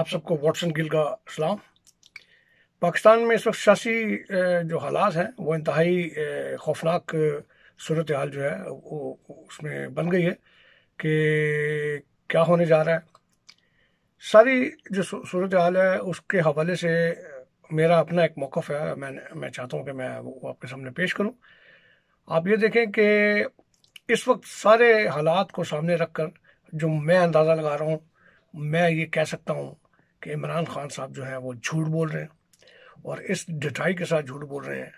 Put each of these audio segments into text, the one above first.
आप सबको वॉटसन गिल का सलाम पाकिस्तान में इस वक्त सियासी जो हालात हैं वो इंतहाई खौफनाक सूरत हाल जो है वो उसमें बन गई है कि क्या होने जा रहा है सारी जो सूरत हाल है उसके हवाले से मेरा अपना एक मौक़ है मैं मैं चाहता हूँ कि मैं वो आपके सामने पेश करूँ आप ये देखें कि इस वक्त सारे हालात को सामने रख कर जो मैं अंदाज़ा लगा रहा हूँ मैं ये कह सकता हूँ कि इमरान खान साहब जो है वो झूठ बोल रहे हैं और इस डिटाई के साथ झूठ बोल रहे हैं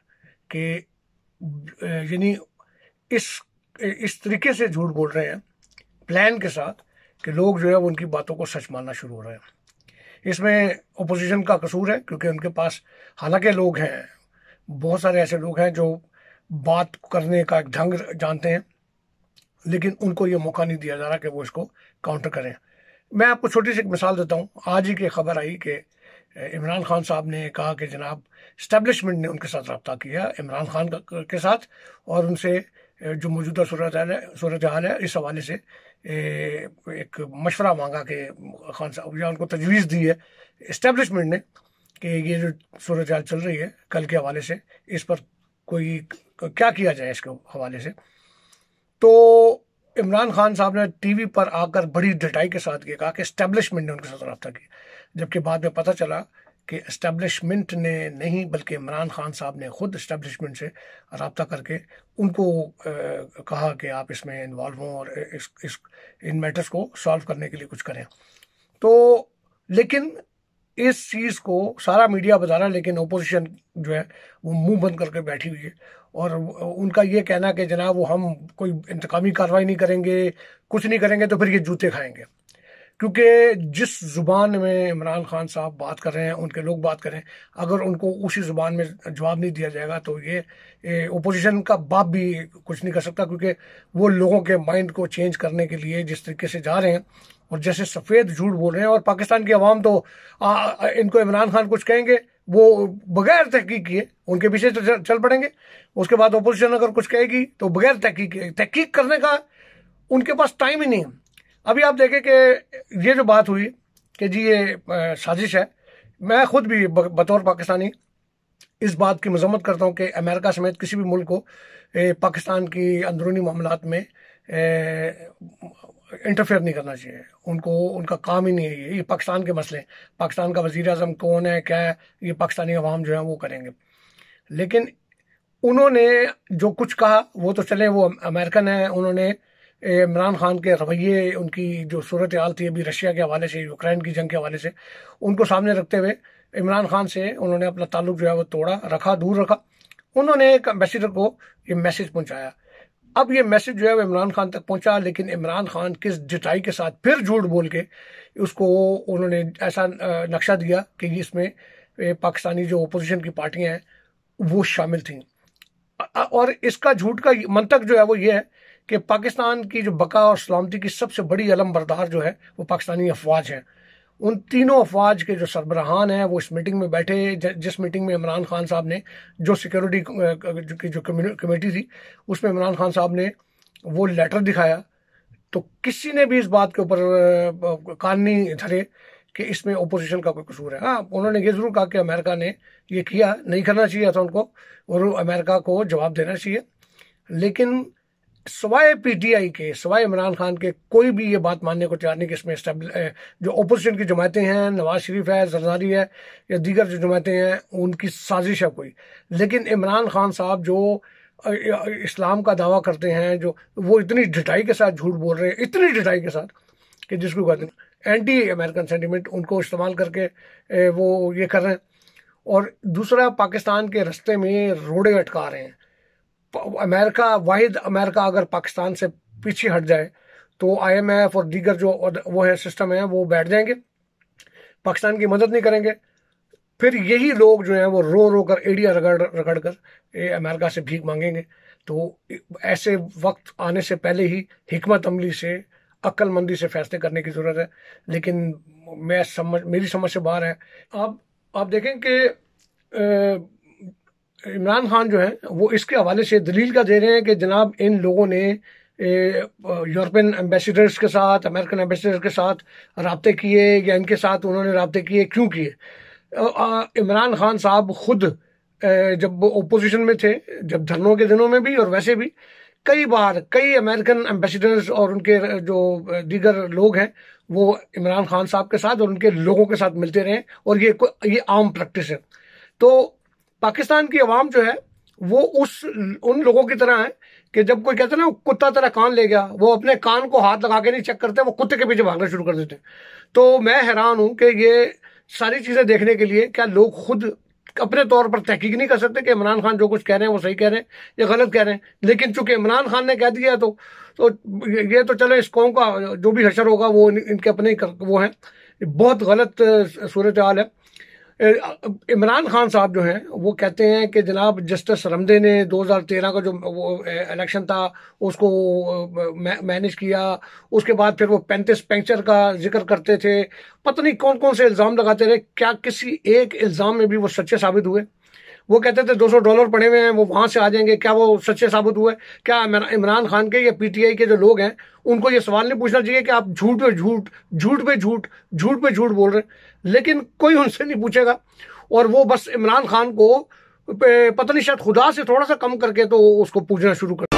कि यानी इस इस तरीके से झूठ बोल रहे हैं प्लान के साथ कि लोग जो है वो उनकी बातों को सच मानना शुरू हो रहे हैं इसमें अपोजिशन का कसूर है क्योंकि उनके पास हालांकि लोग हैं बहुत सारे ऐसे लोग हैं जो बात करने का एक ढंग जानते हैं लेकिन उनको ये मौका नहीं दिया जा रहा कि वो इसको काउंटर करें मैं आपको छोटी सी एक मिसाल देता हूँ आज ही की खबर आई कि इमरान खान साहब ने कहा कि जनाब इस्टेब्लिशमेंट ने उनके साथ रब्ता किया इमरान खान के साथ और उनसे जो मौजूदा सूरत हाल है सूरत हाल है इस हवाले से एक मशवरा मांगा कि खान साहब या उनको तजवीज़ दी है इस्टेब्लिशमेंट ने कि ये जो सूरत हाल चल रही है कल के हवाले से इस पर कोई क्या किया जाए इसके हवाले से तो इमरान खान साहब ने टीवी पर आकर बड़ी डिटाई के साथ ये कहा कि इस्टेब्लिशमेंट ने उनके साथ रब्ता किया जबकि बाद में पता चला कि इस्टेब्लिशमेंट ने नहीं बल्कि इमरान खान साहब ने ख़ुद इस्टेब्लिशमेंट से रबता करके उनको आ, कहा कि आप इसमें इन्वॉल्व हों और इस इस इन मैटर्स को सॉल्व करने के लिए कुछ करें तो लेकिन इस चीज को सारा मीडिया बता रहा है लेकिन ओपोजिशन जो है वो मुंह बंद करके बैठी हुई है और उनका ये कहना कि जनाब वो हम कोई इंतकामी कार्रवाई नहीं करेंगे कुछ नहीं करेंगे तो फिर ये जूते खाएंगे क्योंकि जिस ज़ुबान में इमरान खान साहब बात कर रहे हैं उनके लोग बात करें अगर उनको उसी ज़ुबान में जवाब नहीं दिया जाएगा तो ये ओपोजिशन का बाप भी कुछ नहीं कर सकता क्योंकि वो लोगों के माइंड को चेंज करने के लिए जिस तरीके से जा रहे हैं और जैसे सफ़ेद झूठ बोल रहे हैं और पाकिस्तान की आवाम तो आ, इनको इमरान खान कुछ कहेंगे वो बगैर तहकीक किए उनके पीछे तो चल पड़ेंगे उसके बाद अपोजिशन अगर कुछ कहेगी तो बगैर तहकीक तहकीक करने का उनके पास टाइम ही नहीं है अभी आप देखें कि ये जो बात हुई कि जी ये साजिश है मैं खुद भी बतौर पाकिस्तानी इस बात की मजम्मत करता हूँ कि अमेरिका समेत किसी भी मुल्क को पाकिस्तान की अंदरूनी मामला में इंटरफेयर नहीं करना चाहिए उनको उनका काम ही नहीं है ये ये पाकिस्तान के मसले पाकिस्तान का वजीर अजम कौन है क्या है ये पाकिस्तानी अवाम जो है वो करेंगे लेकिन उन्होंने जो कुछ कहा वो तो चले वो अमेरिकन हैं उन्होंने इमरान खान के रवैये उनकी जो सूरत हाल थी अभी रशिया के हवाले से यूक्रेन की जंग के हवाले से उनको सामने रखते हुए इमरान खान से उन्होंने अपना ताल्लुक जो है वो तोड़ा रखा दूर रखा उन्होंने एक एम्बेसडर को ये मैसेज पहुंचाया अब ये मैसेज जो है वो इमरान खान तक पहुंचा लेकिन इमरान खान किस जटाई के साथ फिर झूठ बोल के उसको उन्होंने ऐसा नक्शा दिया कि इसमें पाकिस्तानी जो अपोजिशन की पार्टियां हैं वो शामिल थीं और इसका झूठ का मंतक जो है वो ये है कि पाकिस्तान की जो बका और सलामती की सबसे बड़ी अलम बरदार जो है वो पाकिस्तानी अफवाज है उन तीनों अफवाज के जो सरबराहान हैं वो इस मीटिंग में बैठे जिस मीटिंग में इमरान खान साहब ने जो सिक्योरिटी की जो कमेटी थी उसमें इमरान खान साहब ने वो लेटर दिखाया तो किसी ने भी इस बात के ऊपर कान नहीं धरे कि इसमें ओपोजिशन का कोई कसूर है हाँ उन्होंने ये ज़रूर कहा कि अमेरिका ने ये किया नहीं करना चाहिए था उनको और अमेरिका को जवाब देना चाहिए लेकिन सवाए पीटीआई के सवाए इमरान खान के कोई भी ये बात मानने को तैयार नहीं कि इसमें जो अपोजिशन की जमातें हैं नवाज शरीफ है जरदारी है या दीगर जो जमातें हैं उनकी साजिश है कोई लेकिन इमरान खान साहब जो इस्लाम का दावा करते हैं जो वो इतनी ढिटाई के साथ झूठ बोल रहे हैं इतनी ढिटाई के साथ कि जिसको कहते हैं एंटी अमेरिकन सेंटिमेंट उनको इस्तेमाल करके वो ये कर रहे हैं और दूसरा पाकिस्तान के रस्ते में रोड़े अटका रहे हैं अमेरिका वाहिद अमेरिका अगर पाकिस्तान से पीछे हट जाए तो आईएमएफ और दीगर जो वो है सिस्टम है वो बैठ जाएंगे पाकिस्तान की मदद नहीं करेंगे फिर यही लोग जो हैं वो रो रो कर एडिया रगड़ रगड़ कर ए, अमेरिका से भीख मांगेंगे तो ऐसे वक्त आने से पहले ही हमत अमली से अक्लमंदी से फैसले करने की ज़रूरत है लेकिन मैं समझ मेरी समझ से बाहर है आप आप देखें कि इमरान खान जो है वो इसके हवाले से दलील का दे रहे हैं कि जनाब इन लोगों ने यूरोपियन एम्बेसडर्स के साथ अमेरिकन एम्बेसडर के साथ रबते किए या इनके साथ उन्होंने रबते किए क्यों किए इमरान खान साहब खुद जब ओपोजिशन में थे जब धरनों के दिनों में भी और वैसे भी कई बार कई अमेरिकन एम्बेसडर्स और उनके जो दीगर लोग हैं वो इमरान खान साहब के साथ और उनके लोगों के साथ मिलते रहे और ये ये आम प्रैक्टिस है तो पाकिस्तान की आवाम जो है वो उस उन लोगों की तरह है कि जब कोई कहता है ना कुत्ता तेरा कान ले गया वो अपने कान को हाथ लगा के नहीं चेक करते वो कुत्ते के पीछे भागना शुरू कर देते हैं तो मैं हैरान हूँ कि ये सारी चीज़ें देखने के लिए क्या लोग खुद अपने तौर पर तहकीक नहीं कर सकते कि इमरान खान जो कुछ कह रहे हैं वो सही कह रहे हैं या गलत कह रहे हैं लेकिन चूंकि इमरान खान ने कह दिया तो तो ये तो चलो इस कौम का जो भी हशर होगा वो इनके अपने वो हैं बहुत गलत सूरत हाल है इमरान खान साहब जो हैं वो कहते हैं कि जनाब जस्टिस रमदे ने 2013 का जो वो इलेक्शन था उसको मैनेज किया उसके बाद फिर वो पैंतीस पेंचर का जिक्र करते थे पता नहीं कौन कौन से इल्ज़ाम लगाते रहे क्या किसी एक इल्ज़ाम में भी वो सच्चे साबित हुए वो कहते थे 200 डॉलर पड़े हुए हैं वो वहाँ से आ जाएंगे क्या वो सच्चे साबित हुए क्या इमरान खान के या पीटीआई के जो लोग हैं उनको ये सवाल नहीं पूछना चाहिए कि आप झूठ पे झूठ झूठ पे झूठ झूठ पे झूठ बोल रहे हैं लेकिन कोई उनसे नहीं पूछेगा और वो बस इमरान खान को पता नहीं शायद खुदा से थोड़ा सा कम करके तो उसको पूछना शुरू कर